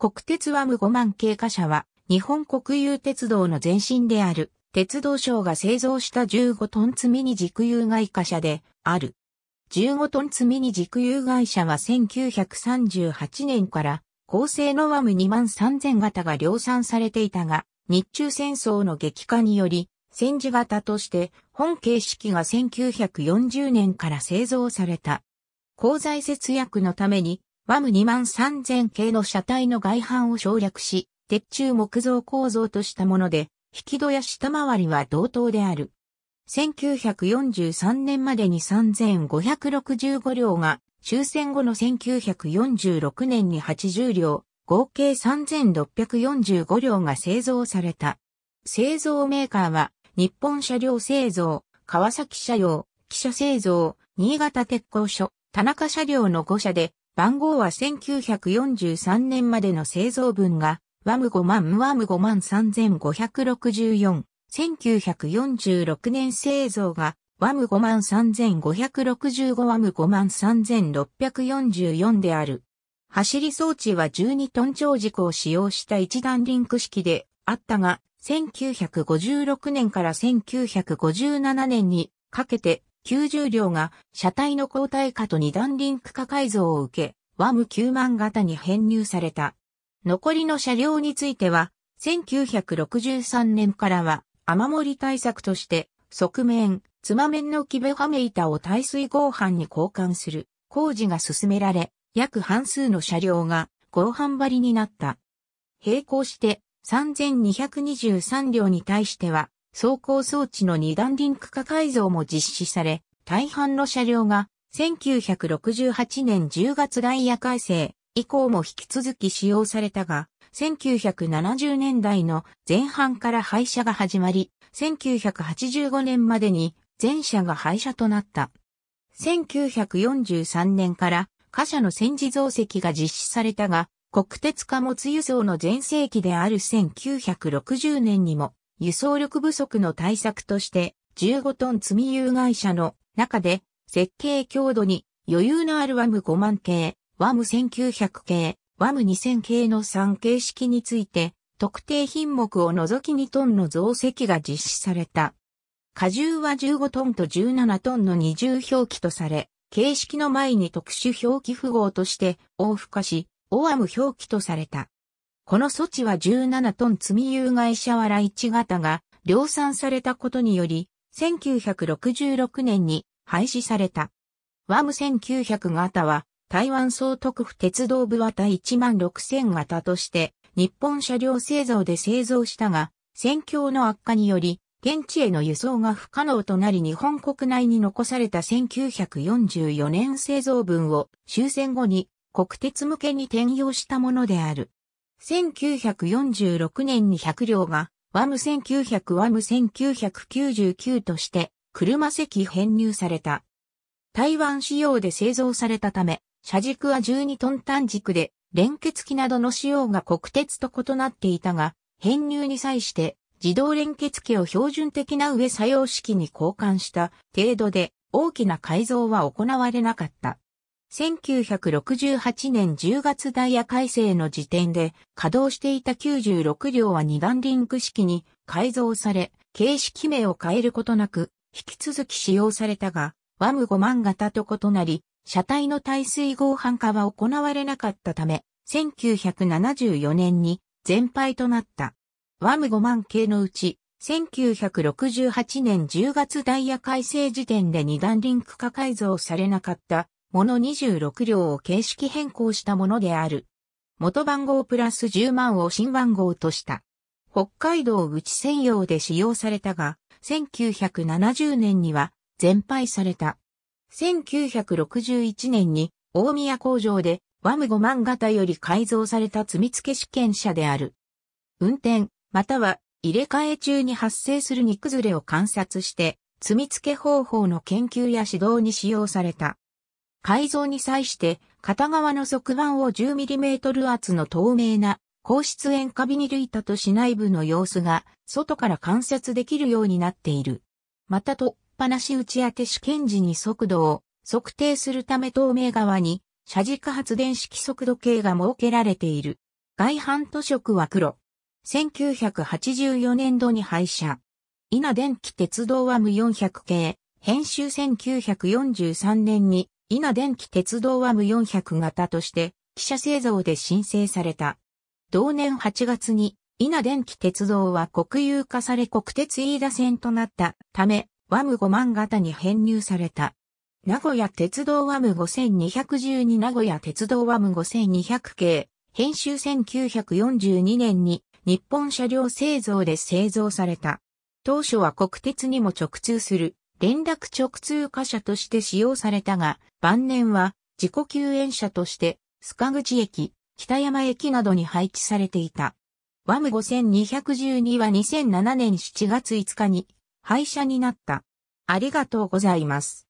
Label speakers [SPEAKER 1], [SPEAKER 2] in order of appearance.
[SPEAKER 1] 国鉄ワム5万系貨車は、日本国有鉄道の前身である、鉄道省が製造した15トン積みに軸有害貨車である。15トン積みに軸有害車は1938年から高性のワム2万3000型が量産されていたが、日中戦争の激化により、戦時型として本形式が1940年から製造された。鉱材節約のためにワム2万3000系の車体の外板を省略し、鉄柱木造構造としたもので、引き戸や下回りは同等である。1943年までに3565両が、終戦後の1946年に80両、合計3645両が製造された。製造メーカーは、日本車両製造、川崎車両、汽車製造、新潟鉄工所、田中車両の5社で、番号は1943年までの製造分が、ワム5万、ワム5万3564、1946年製造が、ワム5万3565、ワム5万3644である。走り装置は12トン超軸を使用した一段リンク式であったが、1956年から1957年にかけて90両が車体の交代化と二段リンク化改造を受け、ワム9万型に編入された。残りの車両については、1963年からは雨漏り対策として、側面、つま面の木べはめ板を耐水合板に交換する工事が進められ、約半数の車両が合板張りになった。並行して3223両に対しては、走行装置の二段リンク化改造も実施され、大半の車両が1968年10月ダイヤ改正以降も引き続き使用されたが、1970年代の前半から廃車が始まり、1985年までに全車が廃車となった。1943年から貨車の戦時増積が実施されたが、国鉄貨物輸送の前世紀である1960年にも輸送力不足の対策として15トン積み有害車の中で設計強度に余裕のあるワム5万系、ワム1900系、ワム2000系の3形式について特定品目を除き2トンの増積が実施された。荷重は15トンと17トンの二重表記とされ、形式の前に特殊表記符号として、オーフ化し、オアム表記とされた。この措置は17トン積み有害者ャワラ1型が量産されたことにより、1966年に廃止された。ワム1900型は台湾総督府鉄道部型1万6000型として日本車両製造で製造したが、戦況の悪化により、現地への輸送が不可能となり日本国内に残された1944年製造分を終戦後に国鉄向けに転用したものである。1946年に100両が、ワム1900ワム1999として、車席編入された。台湾仕様で製造されたため、車軸は12トン単軸で、連結機などの仕様が国鉄と異なっていたが、編入に際して自動連結機を標準的な上作用式に交換した程度で大きな改造は行われなかった。1968年10月ダイヤ改正の時点で稼働していた96両は二段リンク式に改造され、形式名を変えることなく、引き続き使用されたが、ワム5万型と異なり、車体の耐水合板化は行われなかったため、1974年に全廃となった。ワム5万系のうち、1968年10月ダイヤ改正時点で二段リンク化改造されなかったもの26両を形式変更したものである。元番号プラス10万を新番号とした。北海道口専用で使用されたが、1970年には全廃された。1961年に大宮工場でワム5万型より改造された積み付け試験車である。運転、または入れ替え中に発生する荷崩れを観察して、積み付け方法の研究や指導に使用された。改造に際して片側の側板を 10mm 厚の透明な高質塩化ビニル板とし内部の様子が外から観察できるようになっている。また突放し打ち当て試験時に速度を測定するため透明側に車軸発電式速度計が設けられている。外反塗色は黒。1984年度に廃車。稲電気鉄道は無400系、編集1943年に稲電気鉄道ワム400型として、記者製造で申請された。同年8月に、稲電気鉄道は国有化され国鉄飯田線となったため、ワム5万型に編入された。名古屋鉄道ワム5212名古屋鉄道ワム5200系、編集1942年に日本車両製造で製造された。当初は国鉄にも直通する連絡直通貨車として使用されたが、晩年は自己救援車として、須賀口駅、北山駅などに配置されていた。ワム5212は2007年7月5日に廃車になった。ありがとうございます。